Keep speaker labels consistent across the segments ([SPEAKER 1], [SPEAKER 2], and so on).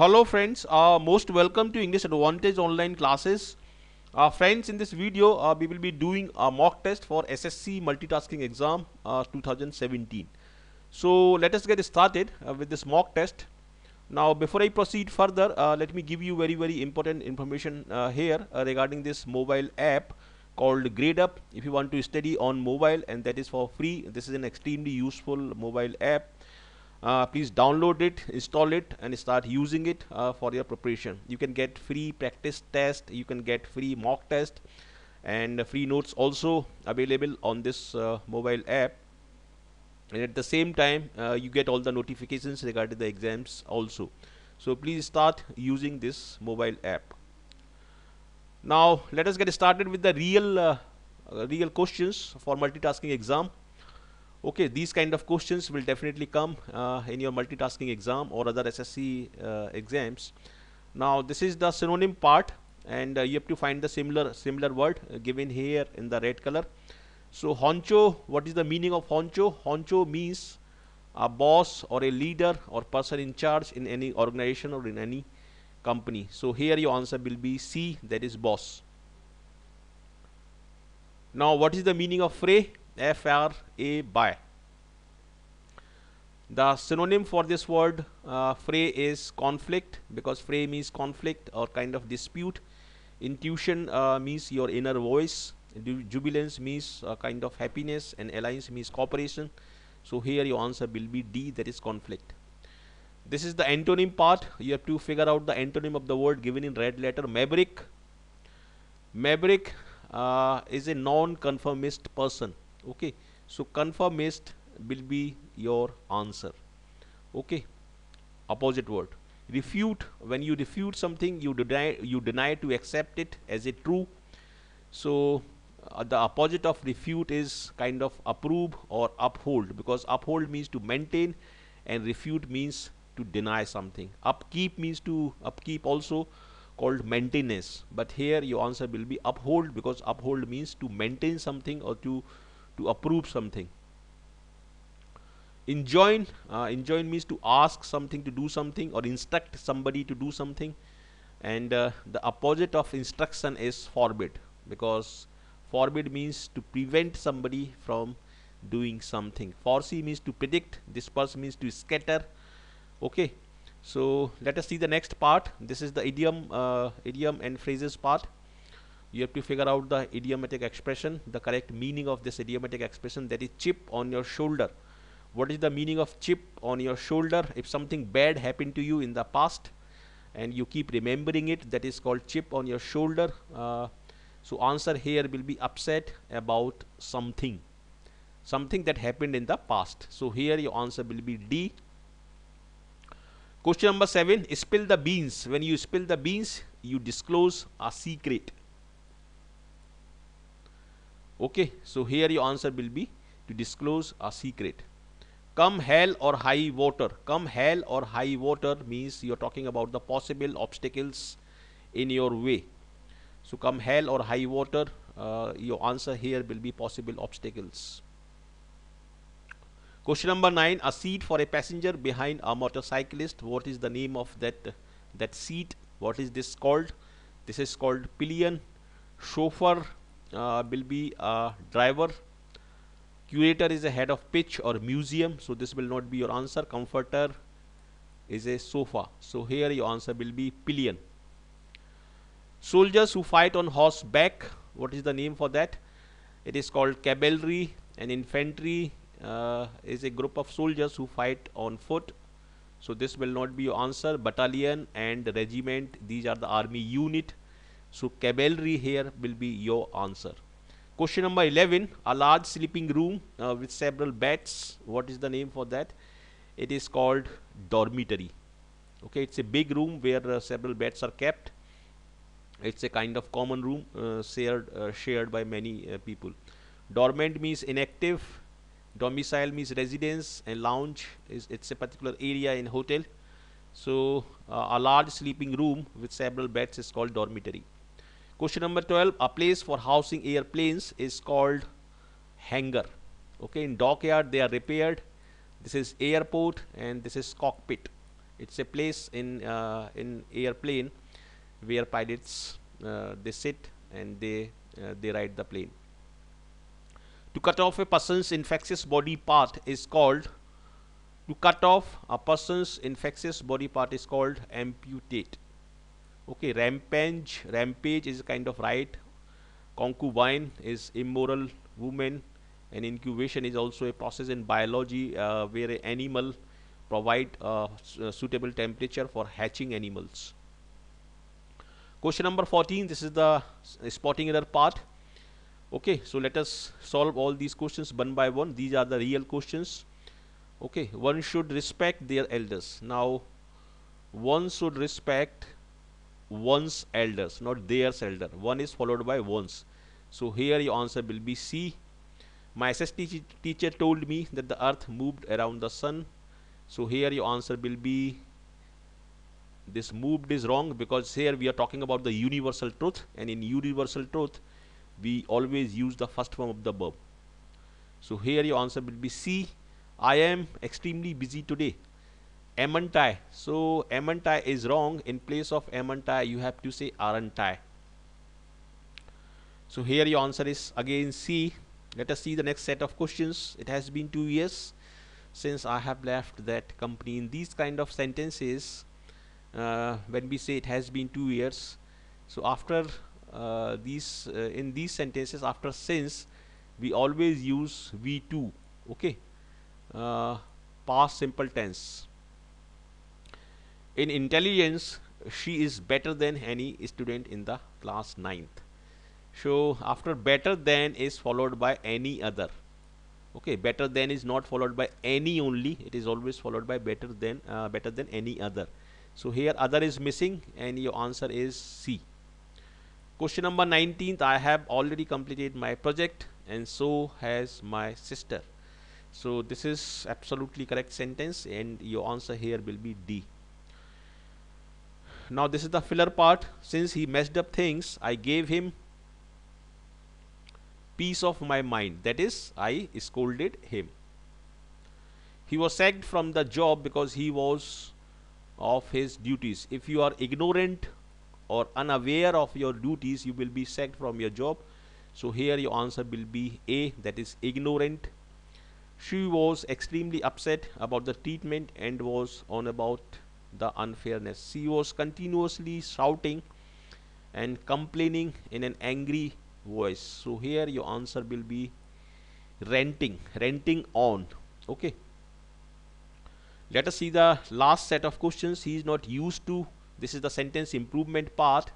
[SPEAKER 1] Hello friends, uh, most welcome to English Advantage online classes. Uh, friends, in this video, uh, we will be doing a mock test for SSC multitasking exam uh, 2017. So let us get started uh, with this mock test. Now before I proceed further, uh, let me give you very very important information here regarding this mobile app called GradeUp. If you want to study on mobile and that is for free, this is an extremely useful mobile app uh, please download it install it and start using it uh, for your preparation you can get free practice test you can get free mock test and free notes also available on this uh, mobile app and at the same time uh, you get all the notifications regarding the exams also so please start using this mobile app now let us get started with the real uh, real questions for multitasking exam okay these kind of questions will definitely come uh, in your multitasking exam or other SSC uh, exams now this is the synonym part and uh, you have to find the similar similar word uh, given here in the red color so honcho what is the meaning of honcho honcho means a boss or a leader or person in charge in any organization or in any company so here your answer will be C that is boss now what is the meaning of fray FRA by. The synonym for this word uh, fray is conflict because fray means conflict or kind of dispute. Intuition uh, means your inner voice. Jubilance means a uh, kind of happiness and alliance means cooperation. So here your answer will be D that is conflict. This is the antonym part. You have to figure out the antonym of the word given in red letter. Maverick. Maverick uh, is a non-conformist person okay so conformist will be your answer okay opposite word refute when you refute something you deny you deny to accept it as a true so uh, the opposite of refute is kind of approve or uphold because uphold means to maintain and refute means to deny something upkeep means to upkeep also called maintenance but here your answer will be uphold because uphold means to maintain something or to to approve something enjoin uh, enjoin means to ask something to do something or instruct somebody to do something and uh, the opposite of instruction is forbid because forbid means to prevent somebody from doing something foresee means to predict disperse means to scatter okay so let us see the next part this is the idiom uh, idiom and phrases part you have to figure out the idiomatic expression the correct meaning of this idiomatic expression that is chip on your shoulder what is the meaning of chip on your shoulder if something bad happened to you in the past and you keep remembering it that is called chip on your shoulder uh, so answer here will be upset about something something that happened in the past so here your answer will be D question number 7 spill the beans when you spill the beans you disclose a secret okay so here your answer will be to disclose a secret come hell or high water come hell or high water means you're talking about the possible obstacles in your way so come hell or high water uh, your answer here will be possible obstacles question number 9 a seat for a passenger behind a motorcyclist what is the name of that that seat what is this called this is called pillion chauffeur uh, will be a driver curator is a head of pitch or museum so this will not be your answer comforter is a sofa so here your answer will be pillion soldiers who fight on horseback what is the name for that it is called cavalry and infantry uh, is a group of soldiers who fight on foot so this will not be your answer battalion and regiment these are the army unit so cavalry here will be your answer. Question number 11, a large sleeping room uh, with several beds. What is the name for that? It is called dormitory. Okay, it's a big room where uh, several beds are kept. It's a kind of common room uh, shared, uh, shared by many uh, people. Dormant means inactive, domicile means residence, and lounge is it's a particular area in hotel. So uh, a large sleeping room with several beds is called dormitory. Question number 12, a place for housing airplanes is called hangar. Okay, in dockyard they are repaired. This is airport and this is cockpit. It's a place in uh, in airplane where pilots uh, they sit and they uh, they ride the plane. To cut off a person's infectious body part is called to cut off a person's infectious body part is called amputate okay rampage rampage is a kind of right concubine is immoral woman and incubation is also a process in biology uh, where an animal provide uh, uh, suitable temperature for hatching animals question number 14 this is the spotting error part okay so let us solve all these questions one by one these are the real questions okay one should respect their elders now one should respect one's elders, not their elder. One is followed by one's. So here your answer will be C. My SS te teacher told me that the earth moved around the sun. So here your answer will be this moved is wrong because here we are talking about the universal truth and in universal truth we always use the first form of the verb. So here your answer will be C. I am extremely busy today amantai so amantai is wrong in place of amantai you have to say arantai so here your answer is again c let us see the next set of questions it has been two years since i have left that company in these kind of sentences uh, when we say it has been two years so after uh, these uh, in these sentences after since we always use v2 okay uh, past simple tense in intelligence she is better than any student in the class 9th so after better than is followed by any other okay better than is not followed by any only it is always followed by better than uh, better than any other so here other is missing and your answer is c question number 19th i have already completed my project and so has my sister so this is absolutely correct sentence and your answer here will be d now this is the filler part since he messed up things I gave him peace of my mind that is I scolded him he was sacked from the job because he was of his duties if you are ignorant or unaware of your duties you will be sacked from your job so here your answer will be A that is ignorant she was extremely upset about the treatment and was on about the unfairness. She was continuously shouting and complaining in an angry voice. So here your answer will be renting, renting on. Okay. Let us see the last set of questions. He is not used to. This is the sentence improvement part.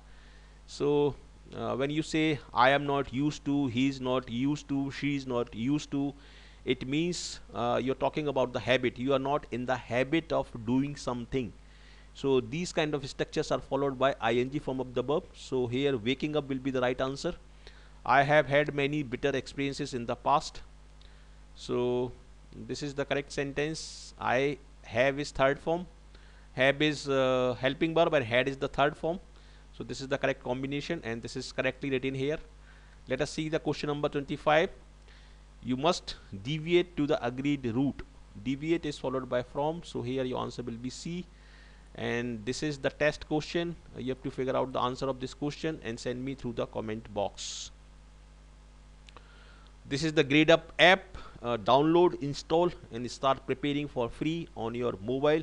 [SPEAKER 1] So uh, when you say I am not used to, he is not used to, she is not used to, it means uh, you're talking about the habit. You are not in the habit of doing something. So these kind of structures are followed by ing form of the verb. So here waking up will be the right answer. I have had many bitter experiences in the past. So this is the correct sentence. I have is third form. Have is uh, helping verb and had is the third form. So this is the correct combination and this is correctly written here. Let us see the question number 25. You must deviate to the agreed route. Deviate is followed by from. So here your answer will be C and this is the test question you have to figure out the answer of this question and send me through the comment box this is the grade up app uh, download install and start preparing for free on your mobile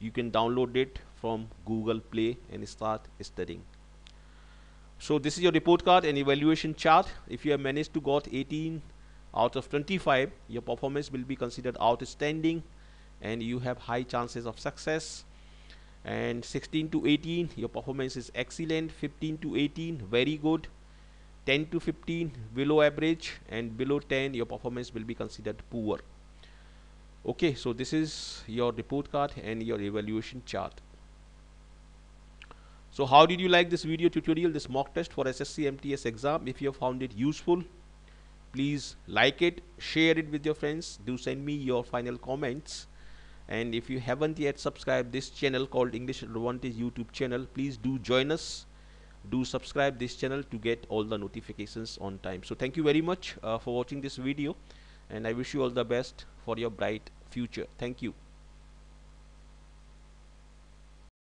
[SPEAKER 1] you can download it from google play and start studying so this is your report card and evaluation chart if you have managed to got 18 out of 25 your performance will be considered outstanding and you have high chances of success and 16 to 18 your performance is excellent 15 to 18 very good 10 to 15 below average and below 10 your performance will be considered poor okay so this is your report card and your evaluation chart so how did you like this video tutorial this mock test for SSC MTS exam if you have found it useful please like it share it with your friends do send me your final comments and if you haven't yet subscribed this channel called English Advantage YouTube channel please do join us do subscribe this channel to get all the notifications on time so thank you very much uh, for watching this video and I wish you all the best for your bright future thank you